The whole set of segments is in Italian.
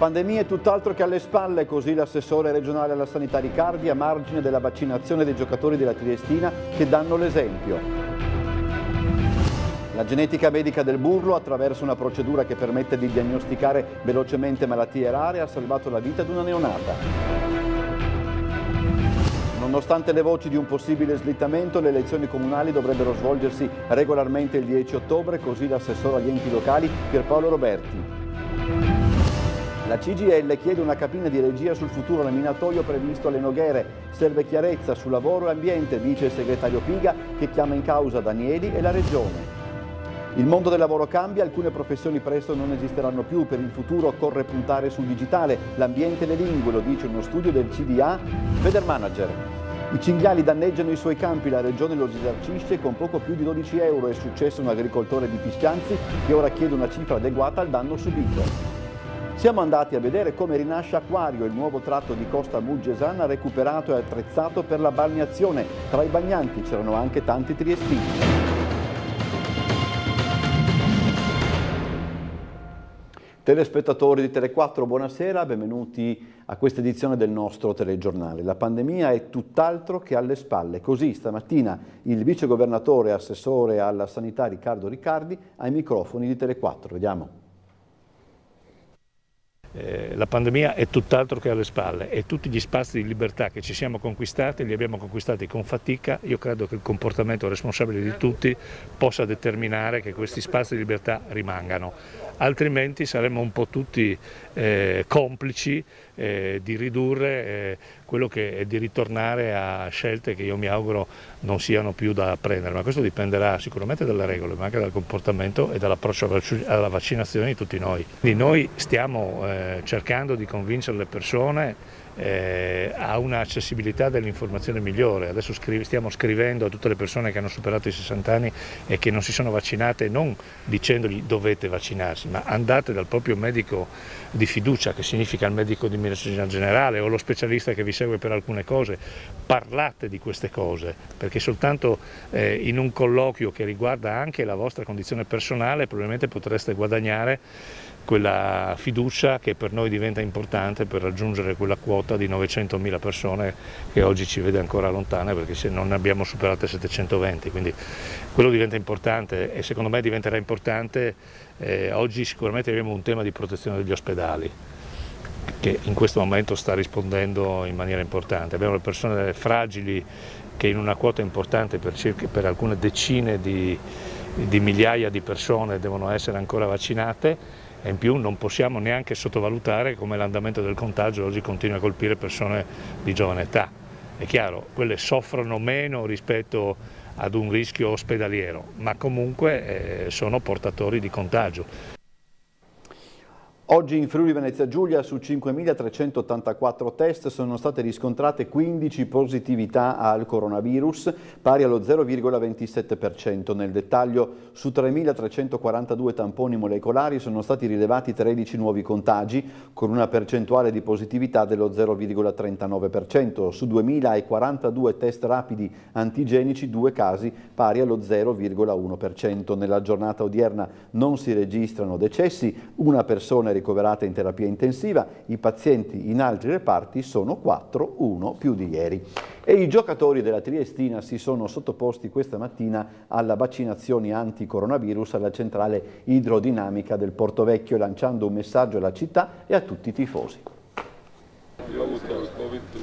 pandemia è tutt'altro che alle spalle, così l'assessore regionale alla sanità Riccardi a margine della vaccinazione dei giocatori della Triestina che danno l'esempio. La genetica medica del burlo, attraverso una procedura che permette di diagnosticare velocemente malattie rare, ha salvato la vita di una neonata. Nonostante le voci di un possibile slittamento, le elezioni comunali dovrebbero svolgersi regolarmente il 10 ottobre, così l'assessore agli enti locali Pierpaolo Roberti. La CGL chiede una cabina di regia sul futuro laminatoio previsto alle Noghere. Serve chiarezza su lavoro e ambiente, dice il segretario Piga, che chiama in causa Danieli e la Regione. Il mondo del lavoro cambia, alcune professioni presto non esisteranno più, per il futuro occorre puntare sul digitale, l'ambiente e le lingue, lo dice uno studio del CDA Federmanager. I cinghiali danneggiano i suoi campi, la regione lo risarcisce con poco più di 12 euro, è successo un agricoltore di Piscianzi che ora chiede una cifra adeguata al danno subito. Siamo andati a vedere come rinasce Aquario, il nuovo tratto di Costa Muggesana recuperato e attrezzato per la balneazione. Tra i bagnanti c'erano anche tanti triestini. Telespettatori di Tele4, buonasera, benvenuti a questa edizione del nostro telegiornale. La pandemia è tutt'altro che alle spalle. Così stamattina il vicegovernatore e assessore alla sanità Riccardo Riccardi ai microfoni di Tele4. Vediamo. Eh, la pandemia è tutt'altro che alle spalle e tutti gli spazi di libertà che ci siamo conquistati li abbiamo conquistati con fatica. Io credo che il comportamento responsabile di tutti possa determinare che questi spazi di libertà rimangano, altrimenti saremmo un po' tutti eh, complici eh, di ridurre eh, quello che è di ritornare a scelte che io mi auguro non siano più da prendere, ma questo dipenderà sicuramente dalle regole, ma anche dal comportamento e dall'approccio alla vaccinazione di tutti noi. Quindi noi stiamo eh, cercando di convincere le persone eh, a un'accessibilità dell'informazione migliore. Adesso scrivi, stiamo scrivendo a tutte le persone che hanno superato i 60 anni e che non si sono vaccinate, non dicendogli dovete vaccinarsi, ma andate dal proprio medico di fiducia, che significa il medico di medicina generale o lo specialista che vi segue per alcune cose, parlate di queste cose, perché soltanto eh, in un colloquio che riguarda anche la vostra condizione personale probabilmente potreste guadagnare quella fiducia che per noi diventa importante per raggiungere quella quota di 900.000 persone che oggi ci vede ancora lontane perché se non ne abbiamo superate 720, quindi quello diventa importante e secondo me diventerà importante, eh, oggi sicuramente abbiamo un tema di protezione degli ospedali che in questo momento sta rispondendo in maniera importante, abbiamo le persone fragili che in una quota importante per, circa, per alcune decine di, di migliaia di persone devono essere ancora vaccinate e in più non possiamo neanche sottovalutare come l'andamento del contagio oggi continua a colpire persone di giovane età. È chiaro, quelle soffrono meno rispetto ad un rischio ospedaliero, ma comunque eh, sono portatori di contagio. Oggi in Friuli Venezia Giulia su 5.384 test sono state riscontrate 15 positività al coronavirus, pari allo 0,27%. Nel dettaglio, su 3.342 tamponi molecolari sono stati rilevati 13 nuovi contagi, con una percentuale di positività dello 0,39%. Su 2.042 test rapidi antigenici, due casi, pari allo 0,1%. Nella giornata odierna non si registrano decessi, una persona è ricoverate in terapia intensiva, i pazienti in altri reparti sono 4, 1 più di ieri. E i giocatori della Triestina si sono sottoposti questa mattina alla vaccinazione anti-coronavirus alla centrale idrodinamica del Porto Vecchio lanciando un messaggio alla città e a tutti i tifosi.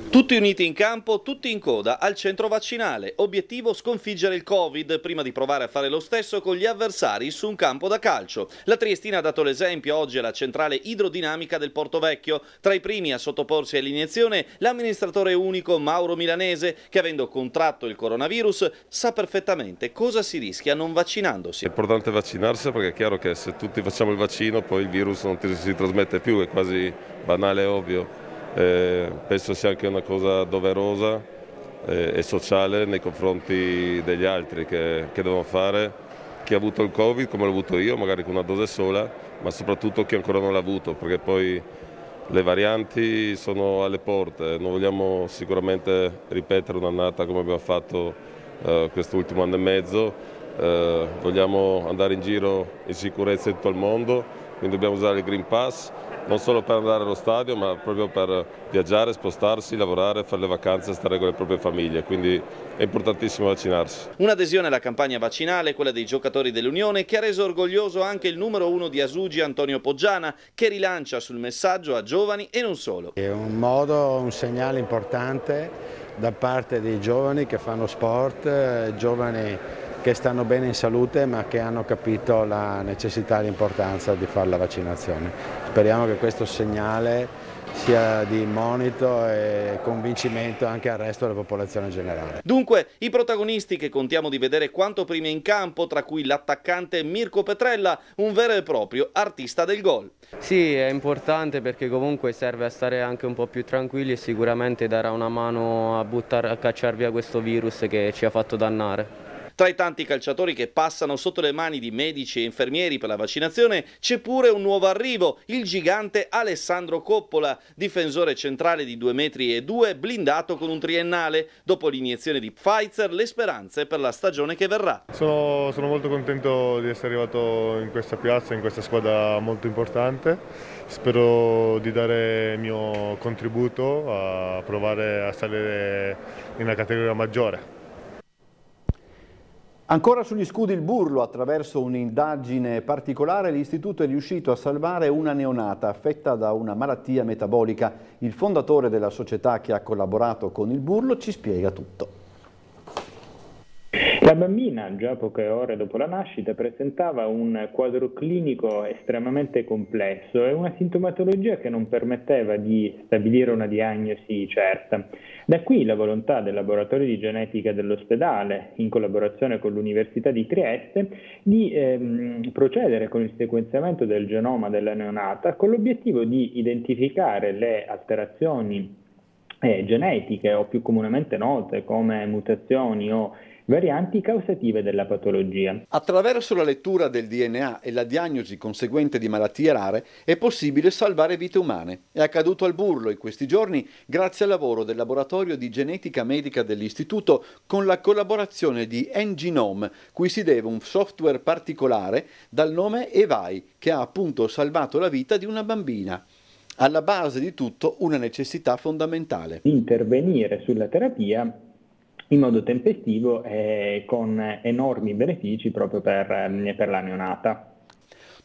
Tutti uniti in campo, tutti in coda al centro vaccinale. Obiettivo sconfiggere il Covid prima di provare a fare lo stesso con gli avversari su un campo da calcio. La Triestina ha dato l'esempio oggi alla centrale idrodinamica del Porto Vecchio. Tra i primi a sottoporsi all'iniezione l'amministratore unico Mauro Milanese che avendo contratto il coronavirus sa perfettamente cosa si rischia non vaccinandosi. È importante vaccinarsi perché è chiaro che se tutti facciamo il vaccino poi il virus non si trasmette più, è quasi banale e ovvio. Eh, penso sia anche una cosa doverosa eh, e sociale nei confronti degli altri che, che, devono fare. Chi ha avuto il Covid, come l'ho avuto io, magari con una dose sola, ma soprattutto chi ancora non l'ha avuto, perché poi le varianti sono alle porte. Non vogliamo sicuramente ripetere un'annata come abbiamo fatto eh, quest'ultimo anno e mezzo. Eh, vogliamo andare in giro in sicurezza in tutto il mondo, quindi dobbiamo usare il Green Pass, non solo per andare allo stadio ma proprio per viaggiare, spostarsi, lavorare, fare le vacanze, stare con le proprie famiglie, quindi è importantissimo vaccinarsi. Un'adesione alla campagna vaccinale, quella dei giocatori dell'Unione, che ha reso orgoglioso anche il numero uno di Asugi Antonio Poggiana, che rilancia sul messaggio a giovani e non solo. È un modo, un segnale importante da parte dei giovani che fanno sport, eh, giovani che stanno bene in salute ma che hanno capito la necessità e l'importanza di fare la vaccinazione. Speriamo che questo segnale sia di monito e convincimento anche al resto della popolazione generale. Dunque, i protagonisti che contiamo di vedere quanto prima in campo, tra cui l'attaccante Mirko Petrella, un vero e proprio artista del gol. Sì, è importante perché comunque serve a stare anche un po' più tranquilli e sicuramente darà una mano a, buttare, a cacciar via questo virus che ci ha fatto dannare. Tra i tanti calciatori che passano sotto le mani di medici e infermieri per la vaccinazione c'è pure un nuovo arrivo, il gigante Alessandro Coppola, difensore centrale di 2,2 metri e due, blindato con un triennale. Dopo l'iniezione di Pfizer, le speranze per la stagione che verrà. Sono, sono molto contento di essere arrivato in questa piazza, in questa squadra molto importante. Spero di dare il mio contributo a provare a salire in una categoria maggiore. Ancora sugli scudi il burlo, attraverso un'indagine particolare l'istituto è riuscito a salvare una neonata affetta da una malattia metabolica. Il fondatore della società che ha collaborato con il burlo ci spiega tutto. La bambina, già poche ore dopo la nascita, presentava un quadro clinico estremamente complesso e una sintomatologia che non permetteva di stabilire una diagnosi certa. Da qui la volontà del laboratorio di genetica dell'ospedale, in collaborazione con l'Università di Trieste, di ehm, procedere con il sequenziamento del genoma della neonata con l'obiettivo di identificare le alterazioni eh, genetiche o più comunemente note come mutazioni o varianti causative della patologia. Attraverso la lettura del DNA e la diagnosi conseguente di malattie rare è possibile salvare vite umane. È accaduto al Burlo in questi giorni grazie al lavoro del laboratorio di genetica medica dell'istituto con la collaborazione di NGNOME, cui si deve un software particolare dal nome EVAI che ha appunto salvato la vita di una bambina alla base di tutto una necessità fondamentale. Intervenire sulla terapia in modo tempestivo e con enormi benefici proprio per, ehm, per la neonata.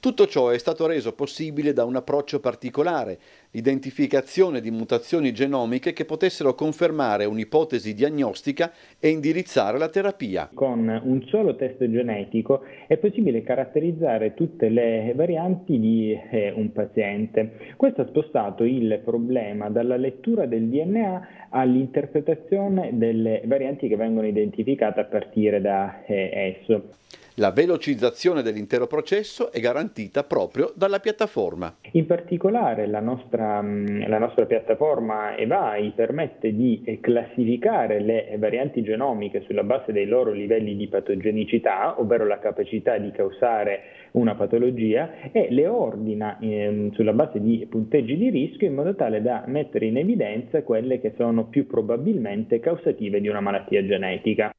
Tutto ciò è stato reso possibile da un approccio particolare, l'identificazione di mutazioni genomiche che potessero confermare un'ipotesi diagnostica e indirizzare la terapia. Con un solo test genetico è possibile caratterizzare tutte le varianti di eh, un paziente. Questo ha spostato il problema dalla lettura del DNA all'interpretazione delle varianti che vengono identificate a partire da eh, esso. La velocizzazione dell'intero processo è garantita proprio dalla piattaforma. In particolare la nostra, mm, la nostra piattaforma EVAI permette di eh, classificare le varianti genomiche sulla base dei loro livelli di patogenicità, ovvero la capacità di causare una patologia, e le ordina eh, sulla base di punteggi di rischio in modo tale da mettere in evidenza quelle che sono più probabilmente causative di una malattia genetica.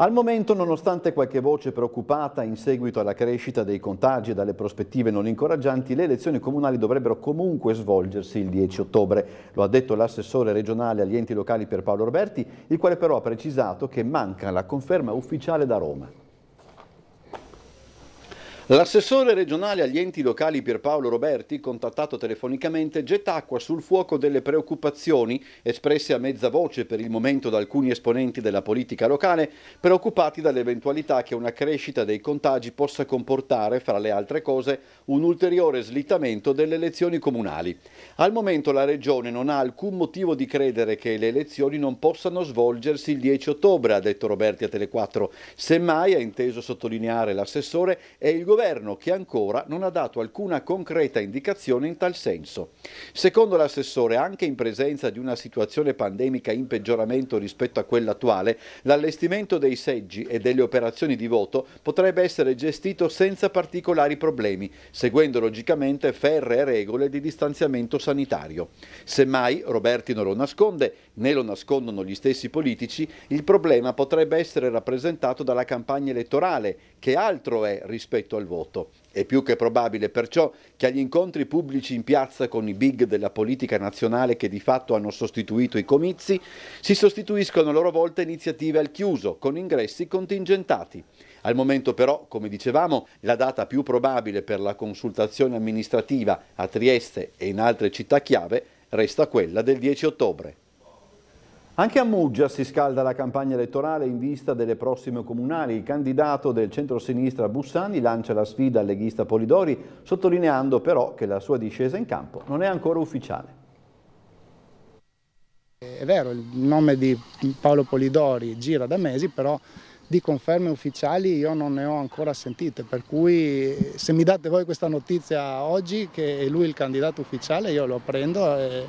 Al momento, nonostante qualche voce preoccupata in seguito alla crescita dei contagi e dalle prospettive non incoraggianti, le elezioni comunali dovrebbero comunque svolgersi il 10 ottobre. Lo ha detto l'assessore regionale agli enti locali Pierpaolo Roberti, il quale però ha precisato che manca la conferma ufficiale da Roma. L'assessore regionale agli enti locali Pierpaolo Roberti, contattato telefonicamente, getta acqua sul fuoco delle preoccupazioni espresse a mezza voce per il momento da alcuni esponenti della politica locale, preoccupati dall'eventualità che una crescita dei contagi possa comportare, fra le altre cose, un ulteriore slittamento delle elezioni comunali. Al momento la Regione non ha alcun motivo di credere che le elezioni non possano svolgersi il 10 ottobre, ha detto Roberti a Telequattro. Semmai, ha inteso sottolineare l'assessore, è il governo governo che ancora non ha dato alcuna concreta indicazione in tal senso. Secondo l'assessore, anche in presenza di una situazione pandemica in peggioramento rispetto a quella attuale, l'allestimento dei seggi e delle operazioni di voto potrebbe essere gestito senza particolari problemi, seguendo logicamente ferree regole di distanziamento sanitario. Semmai, Roberti non lo nasconde, né lo nascondono gli stessi politici, il problema potrebbe essere rappresentato dalla campagna elettorale, che altro è rispetto al voto. È più che probabile perciò che agli incontri pubblici in piazza con i big della politica nazionale che di fatto hanno sostituito i comizi, si sostituiscono a loro volta iniziative al chiuso, con ingressi contingentati. Al momento però, come dicevamo, la data più probabile per la consultazione amministrativa a Trieste e in altre città chiave resta quella del 10 ottobre. Anche a Muggia si scalda la campagna elettorale in vista delle prossime comunali. Il candidato del centro-sinistra Bussani lancia la sfida al leghista Polidori, sottolineando però che la sua discesa in campo non è ancora ufficiale. È vero, il nome di Paolo Polidori gira da mesi, però di conferme ufficiali io non ne ho ancora sentite, per cui eh, se mi date voi questa notizia oggi che è lui il candidato ufficiale io lo prendo e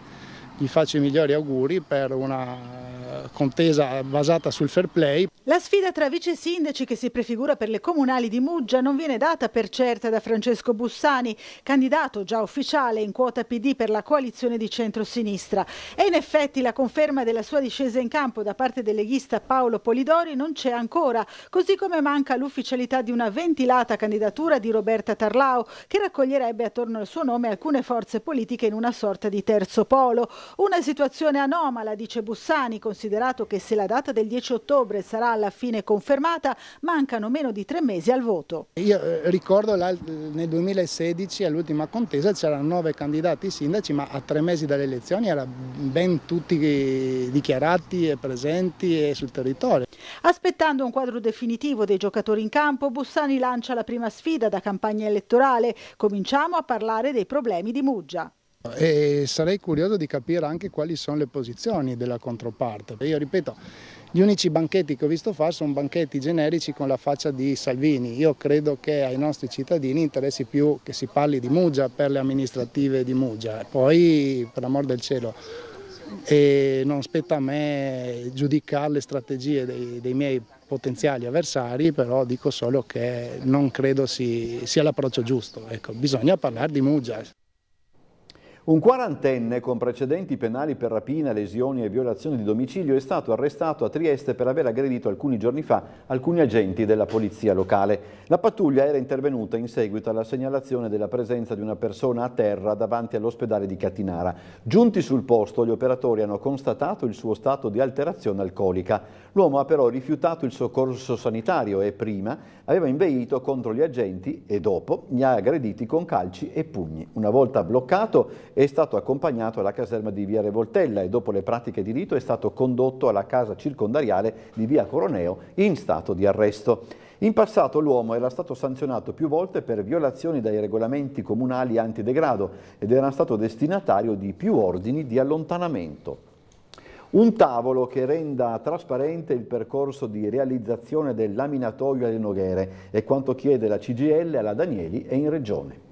gli faccio i migliori auguri per una contesa basata sul fair play. La sfida tra vice sindaci che si prefigura per le comunali di Muggia non viene data per certa da Francesco Bussani, candidato già ufficiale in quota PD per la coalizione di centrosinistra. E in effetti la conferma della sua discesa in campo da parte del leghista Paolo Polidori non c'è ancora, così come manca l'ufficialità di una ventilata candidatura di Roberta Tarlao, che raccoglierebbe attorno al suo nome alcune forze politiche in una sorta di terzo polo. Una situazione anomala, dice Bussani, con considerato che se la data del 10 ottobre sarà alla fine confermata, mancano meno di tre mesi al voto. Io eh, ricordo nel 2016 all'ultima contesa c'erano nove candidati sindaci, ma a tre mesi dalle elezioni erano ben tutti dichiarati e presenti e sul territorio. Aspettando un quadro definitivo dei giocatori in campo, Bussani lancia la prima sfida da campagna elettorale. Cominciamo a parlare dei problemi di Muggia. E sarei curioso di capire anche quali sono le posizioni della controparte. Io ripeto, gli unici banchetti che ho visto fare sono banchetti generici con la faccia di Salvini. Io credo che ai nostri cittadini interessi più che si parli di Muggia per le amministrative di Muggia. Poi, per l'amor del cielo, e non spetta a me giudicare le strategie dei, dei, miei potenziali avversari, però dico solo che non credo si, sia l'approccio giusto. Ecco, bisogna parlare di Muggia. Un quarantenne con precedenti penali per rapina, lesioni e violazione di domicilio è stato arrestato a Trieste per aver aggredito alcuni giorni fa alcuni agenti della polizia locale. La pattuglia era intervenuta in seguito alla segnalazione della presenza di una persona a terra davanti all'ospedale di Catinara. Giunti sul posto, gli operatori hanno constatato il suo stato di alterazione alcolica. L'uomo ha però rifiutato il soccorso sanitario e prima aveva inveito contro gli agenti e dopo li ha aggrediti con calci e pugni. Una volta bloccato è stato accompagnato alla caserma di via Revoltella e dopo le pratiche di rito è stato condotto alla casa circondariale di via Coroneo in stato di arresto. In passato l'uomo era stato sanzionato più volte per violazioni dai regolamenti comunali antidegrado ed era stato destinatario di più ordini di allontanamento. Un tavolo che renda trasparente il percorso di realizzazione del laminatoio alle Noghere è quanto chiede la CGL alla Danieli e in Regione.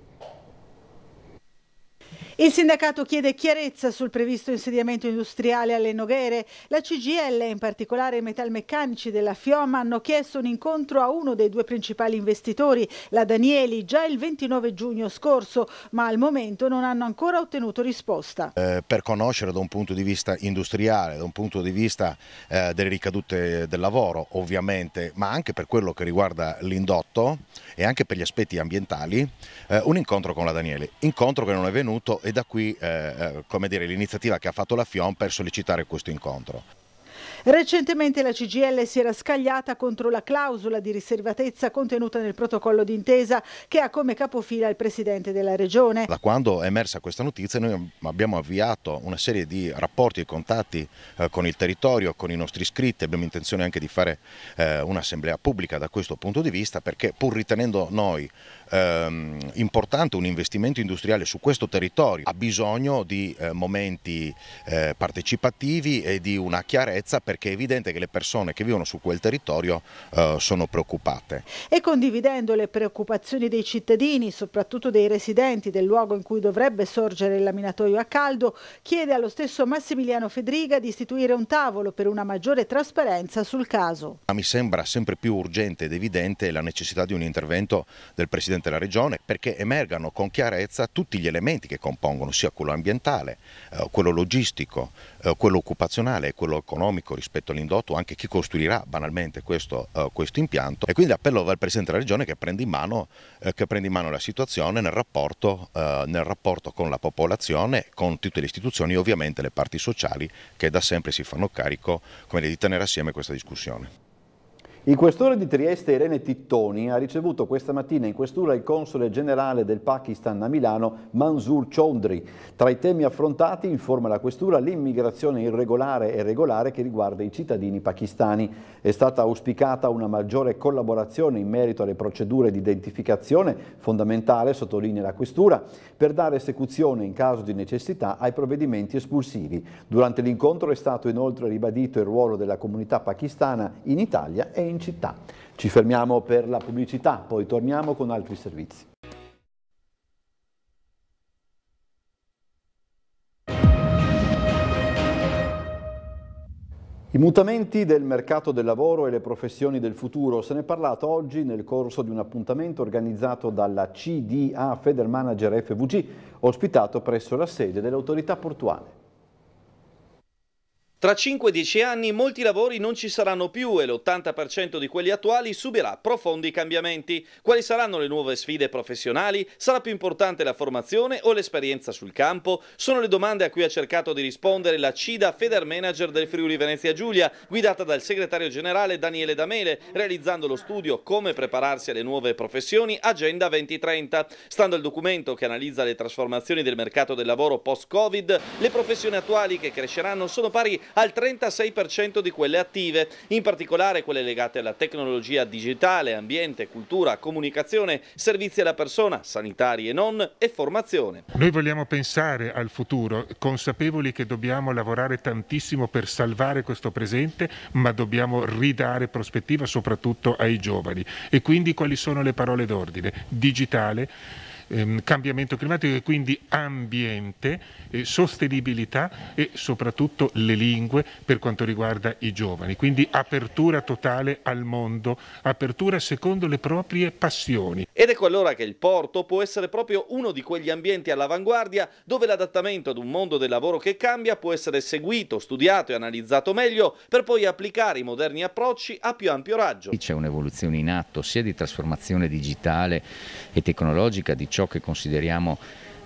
Il sindacato chiede chiarezza sul previsto insediamento industriale alle Noghere. La CGL, in particolare i metalmeccanici della Fioma, hanno chiesto un incontro a uno dei due principali investitori, la Danieli, già il 29 giugno scorso, ma al momento non hanno ancora ottenuto risposta. Eh, per conoscere da un punto di vista industriale, da un punto di vista eh, delle ricadute del lavoro, ovviamente, ma anche per quello che riguarda l'indotto e anche per gli aspetti ambientali, eh, un incontro con la Danieli. Incontro che non è venuto e da qui eh, eh dire, l'iniziativa che ha fatto la FIOM per sollecitare questo incontro. Recentemente la CGL si era scagliata contro la clausola di riservatezza contenuta nel protocollo d'intesa che ha come capofila il Presidente della Regione. Da quando è emersa questa notizia noi abbiamo avviato una serie di rapporti e contatti eh, con il territorio, con i nostri iscritti, abbiamo intenzione anche di fare eh, un'assemblea pubblica da questo punto di vista perché pur ritenendo noi ehm, importante un investimento industriale su questo territorio ha bisogno di eh, momenti partecipativi e di una chiarezza perché perché è evidente che le persone che vivono su quel territorio eh, sono preoccupate. E condividendo le preoccupazioni dei cittadini, soprattutto dei residenti del luogo in cui dovrebbe sorgere il laminatoio a caldo, chiede allo stesso Massimiliano Fedriga di istituire un tavolo per una maggiore trasparenza sul caso. Mi sembra sempre più urgente ed evidente la necessità di un intervento del Presidente della Regione perché emergano con chiarezza tutti gli elementi che compongono sia quello ambientale, eh, quello logistico, eh, quello occupazionale e quello economico rispetto all'indotto anche chi costruirà banalmente questo, uh, questo impianto e quindi l'appello va al Presidente della Regione che prenda in mano, uh, prenda in mano la situazione nel rapporto, uh, nel rapporto, con la popolazione, con tutte le istituzioni e ovviamente le parti sociali che da sempre si fanno carico dire, di tenere assieme questa discussione. Il questore di Trieste Irene Tittoni ha ricevuto questa mattina in questura il console generale del Pakistan a Milano Mansur Chondri. Tra i temi affrontati, informa la questura, l'immigrazione irregolare e regolare che riguarda i cittadini pakistani. È stata auspicata una maggiore collaborazione in merito alle procedure di identificazione, fondamentale, sottolinea la questura, per dare esecuzione in caso di necessità ai provvedimenti espulsivi. Durante l'incontro è stato inoltre ribadito il ruolo della comunità pakistana in Italia e in in città. Ci fermiamo per la pubblicità, poi torniamo con altri servizi. I mutamenti del mercato del lavoro e le professioni del futuro se ne è parlato oggi nel corso di un appuntamento organizzato dalla CDA Federmanager FVG, ospitato presso la sede dell'autorità portuale. Tra 5-10 anni molti lavori non ci saranno più e l'80% di quelli attuali subirà profondi cambiamenti. Quali saranno le nuove sfide professionali? Sarà più importante la formazione o l'esperienza sul campo? Sono le domande a cui ha cercato di rispondere la CIDA Feder Manager del Friuli Venezia Giulia, guidata dal segretario generale Daniele Damele, realizzando lo studio Come prepararsi alle nuove professioni Agenda 2030. Stando al documento che analizza le trasformazioni del mercato del lavoro post-Covid, le professioni attuali che cresceranno sono pari al 36% di quelle attive, in particolare quelle legate alla tecnologia digitale, ambiente, cultura, comunicazione, servizi alla persona, sanitari e non, e formazione. Noi vogliamo pensare al futuro, consapevoli che dobbiamo lavorare tantissimo per salvare questo presente, ma dobbiamo ridare prospettiva soprattutto ai giovani. E quindi quali sono le parole d'ordine? Digitale ehm, cambiamento climatico e quindi ambiente, eh, sostenibilità e soprattutto le lingue per quanto riguarda i giovani. Quindi apertura totale al mondo, apertura secondo le proprie passioni. Ed ecco allora che il porto può essere proprio uno di quegli ambienti all'avanguardia dove l'adattamento ad un mondo del lavoro che cambia può essere seguito, studiato e analizzato meglio per poi applicare i moderni approcci a più ampio raggio. C'è un'evoluzione in atto sia di trasformazione digitale e tecnologica di ciò che consideriamo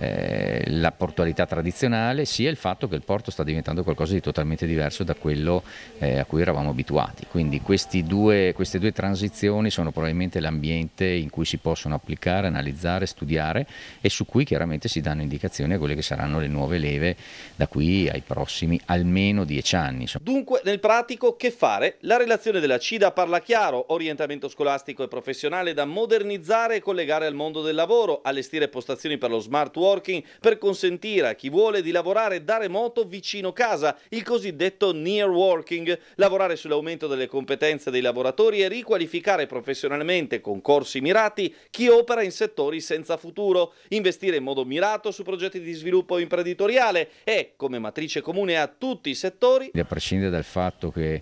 eh, la portualità tradizionale, sia il fatto che il porto sta diventando qualcosa di totalmente diverso da quello eh, a cui eravamo abituati. Quindi due, queste due transizioni sono probabilmente l'ambiente in cui si possono applicare, analizzare, studiare e su cui chiaramente si danno indicazioni a quelle che saranno le nuove leve da qui ai prossimi almeno dieci anni. Dunque, nel pratico, che fare? La relazione della CIDA parla chiaro, orientamento scolastico e professionale da modernizzare e collegare al mondo del lavoro, allestire postazioni per lo smart work coworking per consentire a chi vuole di lavorare da remoto vicino casa, il cosiddetto near working, lavorare sull'aumento delle competenze dei lavoratori e riqualificare professionalmente con corsi mirati chi opera in settori senza futuro, investire in modo mirato su progetti di sviluppo imprenditoriale e, come matrice comune a tutti i settori, a prescindere dal fatto che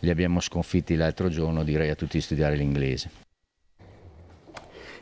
li abbiamo sconfitti l'altro giorno, direi a tutti di studiare l'inglese.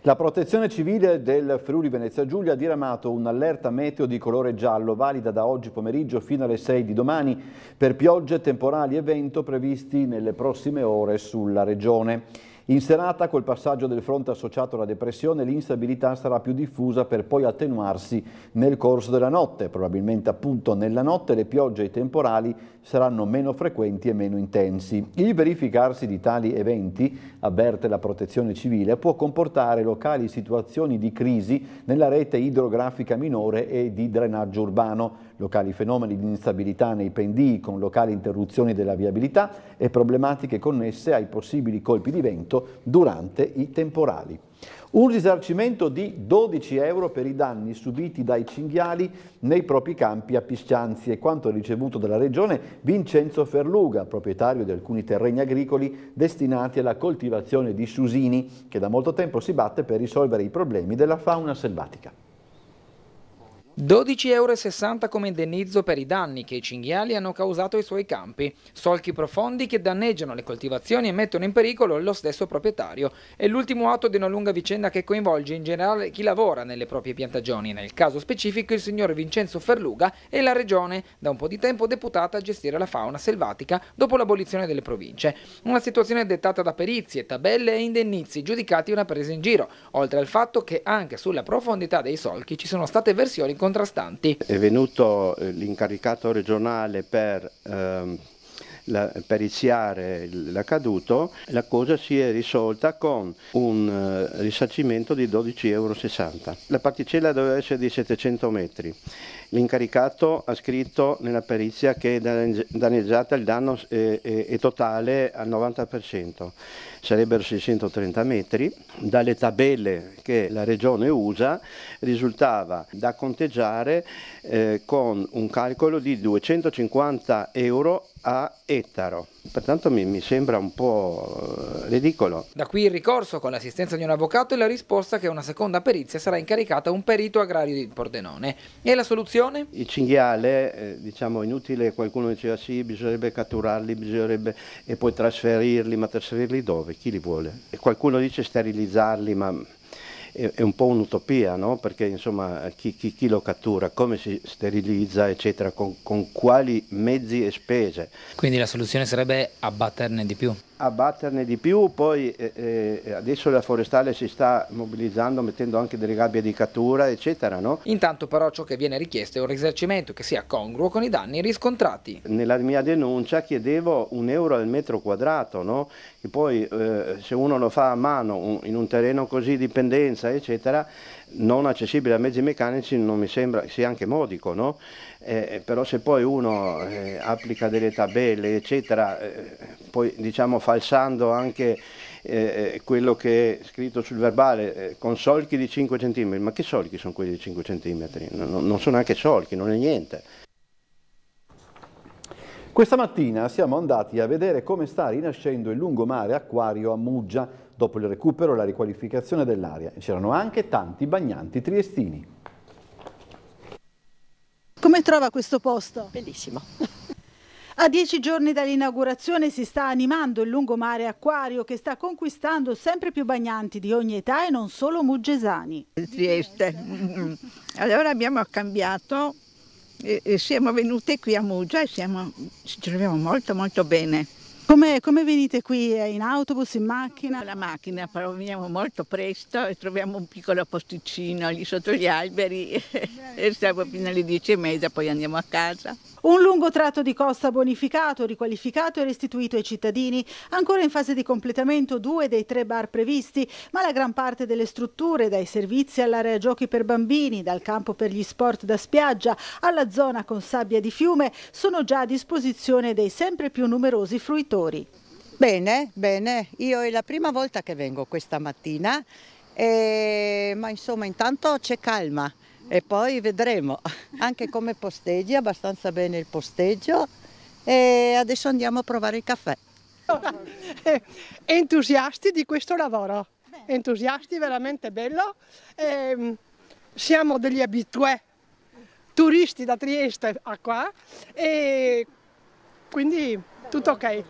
La protezione civile del Friuli Venezia Giulia ha diramato un'allerta meteo di colore giallo valida da oggi pomeriggio fino alle 6 di domani per piogge, temporali e vento previsti nelle prossime ore sulla regione. In serata, col passaggio del fronte associato alla depressione, l'instabilità sarà più diffusa per poi attenuarsi nel corso della notte. Probabilmente appunto nella notte le piogge e i temporali saranno meno frequenti e meno intensi. Il verificarsi di tali eventi, avverte la protezione civile, può comportare locali situazioni di crisi nella rete idrografica minore e di drenaggio urbano locali fenomeni di instabilità nei pendii con locali interruzioni della viabilità e problematiche connesse ai possibili colpi di vento durante i temporali. Un risarcimento di 12 euro per i danni subiti dai cinghiali nei propri campi a Piscianzi e quanto ricevuto dalla Regione Vincenzo Ferluga, proprietario di alcuni terreni agricoli destinati alla coltivazione di susini, che da molto tempo si batte per risolvere i problemi della fauna selvatica. 12,60 euro come indennizzo per i danni che i cinghiali hanno causato ai suoi campi, solchi profondi che danneggiano le coltivazioni e mettono in pericolo lo stesso proprietario. È l'ultimo atto di una lunga vicenda che coinvolge in generale chi lavora nelle proprie piantagioni, nel caso specifico il signor Vincenzo Ferluga e la regione, da un po' di tempo deputata a gestire la fauna selvatica dopo l'abolizione delle province. Una situazione dettata da perizie, tabelle e indennizi giudicati una presa in giro, oltre al fatto che anche sulla profondità dei solchi ci sono state versioni contrarie contrastanti. È venuto eh, l'incaricato regionale per... Ehm, la, periziare l'accaduto, la cosa si è risolta con un eh, risarcimento di 12,60 euro. La particella doveva essere di 700 metri. L'incaricato ha scritto nella perizia che è danneggiata, il danno è, eh, è, è totale al 90% sarebbero 630 metri, dalle tabelle che la regione usa risultava da conteggiare eh, con un calcolo di 250 euro a ettaro, pertanto mi, mi, sembra un po' eh, ridicolo. Da qui il ricorso con l'assistenza di un avvocato e la risposta che una seconda perizia sarà incaricata a un perito agrario di Pordenone. E la soluzione? Il cinghiale, eh, diciamo inutile, qualcuno diceva sì, bisognerebbe catturarli, bisognerebbe e poi trasferirli, ma trasferirli dove? Chi li vuole? E qualcuno dice sterilizzarli, ma è, è un po' un'utopia, no? perché insomma chi, chi, chi, lo cattura, come si sterilizza, eccetera, con, con quali mezzi e spese. Quindi la soluzione sarebbe abbatterne di più? abbatterne di più, poi eh, eh, adesso la forestale si sta mobilizzando mettendo anche delle gabbie di cattura eccetera. No? Intanto però ciò che viene richiesto è un risarcimento che sia congruo con i danni riscontrati. Nella mia denuncia chiedevo un euro al metro quadrato, no? e poi eh, se uno lo fa a mano in un terreno così dipendenza eccetera non accessibile a mezzi meccanici non mi sembra sia anche modico, no? Eh, eh, però se poi uno eh, applica delle tabelle, eccetera, eh, poi diciamo falsando anche eh, eh, quello che è scritto sul verbale, con solchi di 5 cm, ma che solchi sono quelli di 5 cm? Non, non sono anche solchi, non è niente. Questa mattina siamo andati a vedere come sta rinascendo il lungomare acquario a Muggia, dopo il recupero e la riqualificazione dell'area. C'erano anche tanti bagnanti triestini. Come trova questo posto? Bellissimo. A dieci giorni dall'inaugurazione si sta animando il lungomare acquario che sta conquistando sempre più bagnanti di ogni età e non solo muggesani. Trieste. Allora abbiamo cambiato e siamo venute qui a Muggia e siamo, ci troviamo molto molto bene. Come, come, venite qui? Eh, in autobus, in macchina? La macchina, però veniamo molto presto e troviamo un piccolo posticino lì sotto gli alberi e stiamo fino alle dieci e mezza, poi andiamo a casa. Un lungo tratto di costa bonificato, riqualificato e restituito ai cittadini, ancora in fase di completamento due dei tre bar previsti, ma la gran parte delle strutture, dai servizi all'area giochi per bambini, dal campo per gli sport da spiaggia alla zona con sabbia di fiume, sono già a disposizione dei sempre più numerosi fruitori. Bene, bene, io è la prima volta che vengo questa mattina, e... Eh, ma insomma intanto c'è calma e poi vedremo anche come posteggi, abbastanza bene il posteggio e adesso andiamo a provare il caffè. Entusiasti di questo lavoro, entusiasti veramente bello, e ehm, siamo degli abitué turisti da Trieste a qua e quindi tutto ok.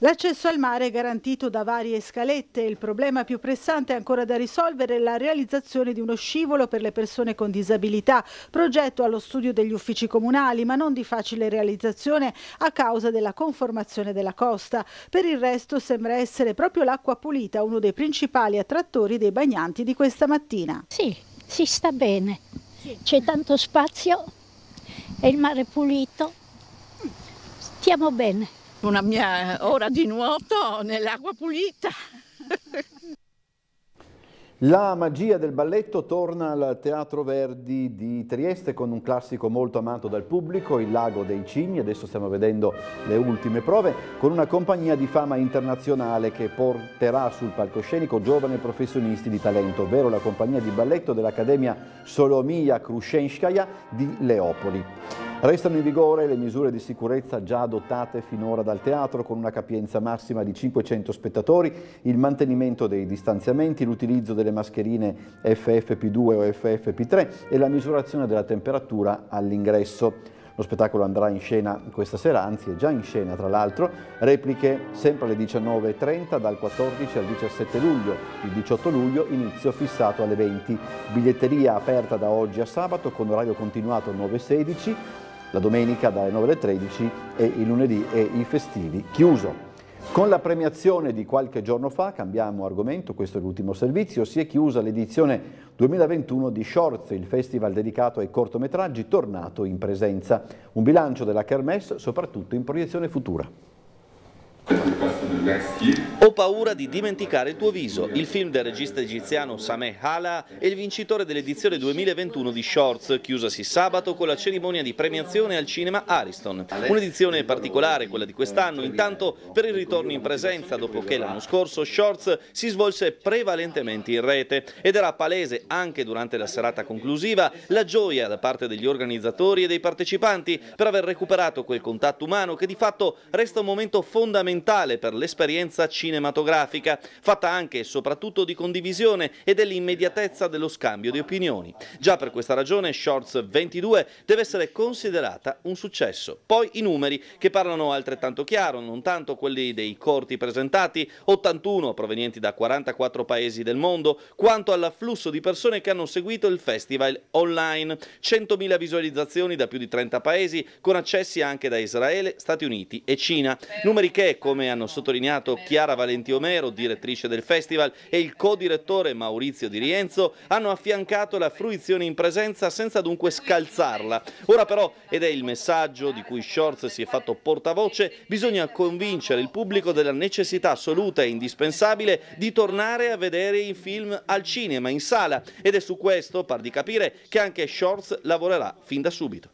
L'accesso al mare è garantito da varie scalette. Il problema più pressante ancora da risolvere è la realizzazione di uno scivolo per le persone con disabilità, progetto allo studio degli uffici comunali, ma non di facile realizzazione a causa della conformazione della costa. Per il resto sembra essere proprio l'acqua pulita uno dei principali attrattori dei bagnanti di questa mattina. Sì, si sta bene, c'è tanto spazio e il mare pulito, stiamo bene una mia ora di nuoto nell'acqua pulita. La magia del balletto torna al Teatro Verdi di Trieste con un classico molto amato dal pubblico, Il Lago dei Cigni. Adesso stiamo vedendo le ultime prove con una compagnia di fama internazionale che porterà sul palcoscenico giovani professionisti di talento, ovvero la compagnia di balletto dell'Accademia Solomia Krushenskaya di Leopoli. Restano in vigore le misure di sicurezza già adottate finora dal teatro con una capienza massima di 500 spettatori, il mantenimento dei distanziamenti, l'utilizzo delle mascherine FFP2 o FFP3 e la misurazione della temperatura all'ingresso. Lo spettacolo andrà in scena questa sera, anzi è già in scena tra l'altro, repliche sempre alle 19.30 dal 14 al 17 luglio, il 18 luglio inizio fissato alle 20. Biglietteria aperta da oggi a sabato con orario continuato 9.16 la domenica dalle 9 alle 13 e il lunedì e i festivi chiuso. Con la premiazione di qualche giorno fa, cambiamo argomento, questo è l'ultimo servizio, si è chiusa l'edizione 2021 di Shorts, il festival dedicato ai cortometraggi tornato in presenza. Un bilancio della Kermesse soprattutto in proiezione futura. Ho paura di dimenticare il tuo viso, il film del regista egiziano Sameh Hala è il vincitore dell'edizione 2021 di Shorts, chiusasi sabato con la cerimonia di premiazione al cinema Ariston. Un'edizione particolare, quella di quest'anno, intanto per il ritorno in presenza, dopo che l'anno scorso Shorts si svolse prevalentemente in rete ed era palese anche durante la serata conclusiva la gioia da parte degli organizzatori e dei partecipanti per aver recuperato quel contatto umano che di fatto resta un momento fondamentale per l'esperienza un'esperienza cinematografica, fatta anche e soprattutto di condivisione e dell'immediatezza dello scambio di opinioni. Già per questa ragione Shorts 22 deve essere considerata un successo. Poi i numeri, che parlano altrettanto chiaro, non tanto quelli dei corti presentati, 81 provenienti da 44 paesi del mondo, quanto all'afflusso di persone che hanno seguito il festival online, 100.000 visualizzazioni da più di 30 paesi, con accessi anche da Israele, Stati Uniti e Cina. Numeri che, come hanno sottolineato accompagnato Chiara Valenti Omero, direttrice del festival, e il co-direttore Maurizio Di Rienzo, hanno affiancato la fruizione in presenza senza dunque scalzarla. Ora però, ed è il messaggio di cui Shorts si è fatto portavoce, bisogna convincere il pubblico della necessità assoluta e indispensabile di tornare a vedere i film al cinema, in sala, ed è su questo, par di capire, che anche Shorts lavorerà fin da subito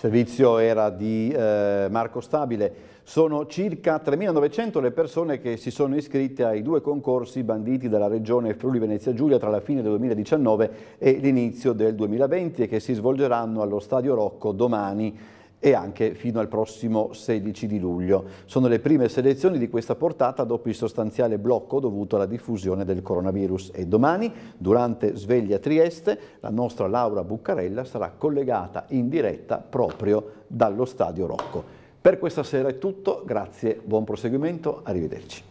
servizio era di eh, Marco Stabile. Sono circa 3.900 le persone che si sono iscritte ai due concorsi banditi dalla Regione Friuli Venezia Giulia tra la fine del 2019 e l'inizio del 2020 e che si svolgeranno allo Stadio Rocco domani e anche fino al prossimo 16 di luglio. Sono le prime selezioni di questa portata dopo il sostanziale blocco dovuto alla diffusione del coronavirus e domani, durante Sveglia Trieste, la nostra Laura Buccarella sarà collegata in diretta proprio dallo Stadio Rocco. Per questa sera è tutto, grazie, buon proseguimento, arrivederci.